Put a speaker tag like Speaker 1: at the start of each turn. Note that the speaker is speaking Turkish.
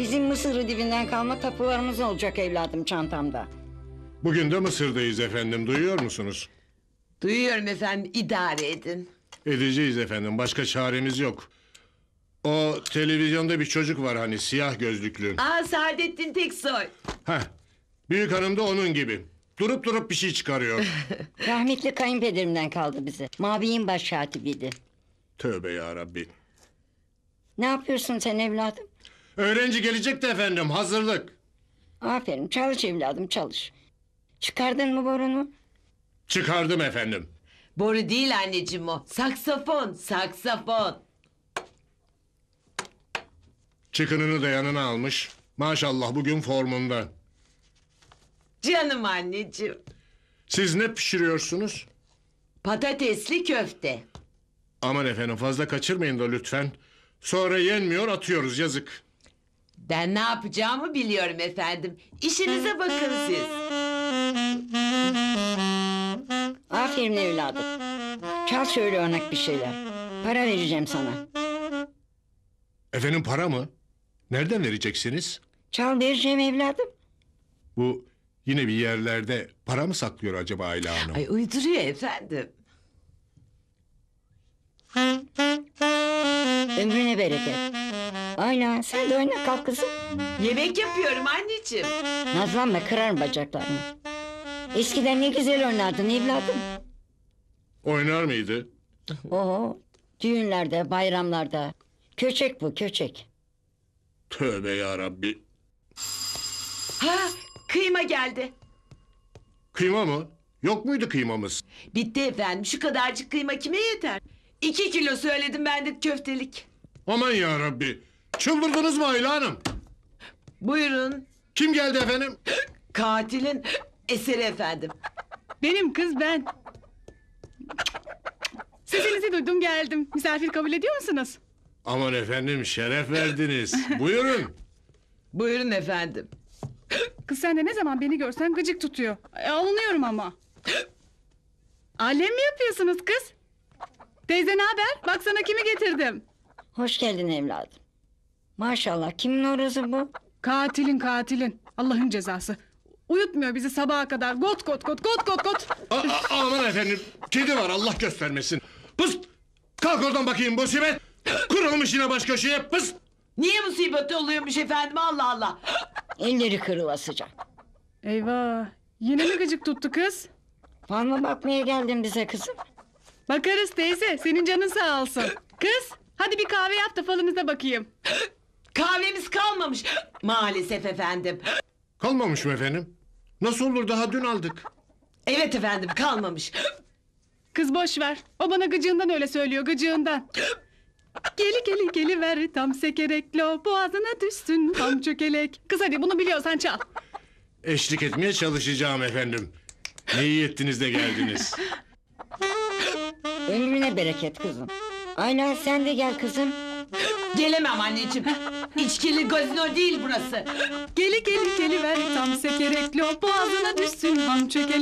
Speaker 1: Bizim Mısır dibinden kalma tapularımız olacak evladım çantamda.
Speaker 2: Bugün de Mısır'dayız efendim, duyuyor musunuz?
Speaker 1: Duyuyorum efendim, idare edin.
Speaker 2: Edeceğiz efendim, başka çaremiz yok. O televizyonda bir çocuk var hani, siyah gözlüklü.
Speaker 1: Aa, Saadettin Teksoy.
Speaker 2: Heh, büyük hanım da onun gibi. Durup durup bir şey çıkarıyor.
Speaker 1: Rahmetli kayınpederimden kaldı bize. Mavi'nin baş katibiydi.
Speaker 2: Tövbe ya Rabbi.
Speaker 1: Ne yapıyorsun sen evladım?
Speaker 2: Öğrenci gelecek de efendim, hazırlık.
Speaker 1: Aferin, çalış evladım, çalış. Çıkardın mı borunu?
Speaker 2: Çıkardım efendim.
Speaker 1: Boru değil anneciğim o. Saksafon, saksafon.
Speaker 2: Çıkınını da yanına almış. Maşallah bugün formunda.
Speaker 1: Canım anneciğim.
Speaker 2: Siz ne pişiriyorsunuz?
Speaker 1: Patatesli köfte.
Speaker 2: Aman efendim fazla kaçırmayın da lütfen. Sonra yenmiyor atıyoruz yazık.
Speaker 1: Ben ne yapacağımı biliyorum efendim. İşinize bakın siz. Aferin evladım. Çal şöyle örnek bir şeyler. Para vereceğim sana.
Speaker 2: Efendim para mı? Nereden vereceksiniz? Çal vereceğim evladım. Bu yine bir yerlerde para mı saklıyor acaba Ayla Hanım?
Speaker 1: Ay uyduruyor efendim. Ömrüne bereket. Oyna, sen de oyna kalk kızım. Yemek yapıyorum anneciğim. Nazlanma, kırarım
Speaker 2: bacaklarını.
Speaker 1: Eskiden ne güzel oynardın evladım.
Speaker 2: Oynar mıydı?
Speaker 1: Oo, düğünlerde, bayramlarda. Köçek bu, köçek.
Speaker 2: Tövbe ya Rabbi.
Speaker 1: Ha, kıyma geldi.
Speaker 2: Kıyma mı? Yok muydu kıymamız?
Speaker 1: Bitti efendim, şu kadarcık kıyma kime yeter? İki kilo söyledim ben de köftelik.
Speaker 2: Aman ya Rabbi. Çıldırdınız mı Ayla Hanım?
Speaker 1: Buyurun. Kim geldi efendim? Katilin eseri efendim. Benim kız ben. Sesinizi duydum geldim. Misafir kabul ediyor musunuz?
Speaker 2: Aman efendim şeref verdiniz. Buyurun.
Speaker 1: Buyurun efendim. Kız sen de ne zaman beni görsen gıcık tutuyor. E, alınıyorum ama. Alem mi yapıyorsunuz kız? Teyze ne haber? Baksana kimi getirdim. Hoş geldin evladım. Maşallah kimin orası bu? Katilin katilin. Allah'ın cezası. Uyutmuyor bizi sabaha kadar. Kot kot kot kot kot kot.
Speaker 2: A- aman efendim kedi var Allah göstermesin. Pıs! Kalk oradan bakayım musibet. Kurulmuş yine baş köşeye pıs!
Speaker 1: Niye musibet oluyormuş efendim Allah Allah. Elleri kırılasıca. Eyvah. Yine mi gıcık tuttu kız? Fanla bakmaya geldin bize kızım. Bakarız teyze. Senin canın sağ olsun. Kız hadi bir kahve yap da falınıza bakayım. Kahvemiz kalmamış. Maalesef efendim.
Speaker 2: Kalmamış mı efendim? Nasıl olur daha dün aldık.
Speaker 1: Evet efendim kalmamış. Kız boş ver. O bana gıcığından öyle söylüyor gıcığından. Geli geli geli ver tam sekereklo boğazına düşsün tam çökelek. Kız hadi bunu biliyorsan çal.
Speaker 2: Eşlik etmeye çalışacağım efendim. Ne iyi ettiniz de geldiniz.
Speaker 1: Ömrüne bereket kızım. Ayla sen de gel kızım. Gelemem anneciğim. İçkili gazino değil burası. Geli geli geli ver tam sekerekli o boğazına düşsün ham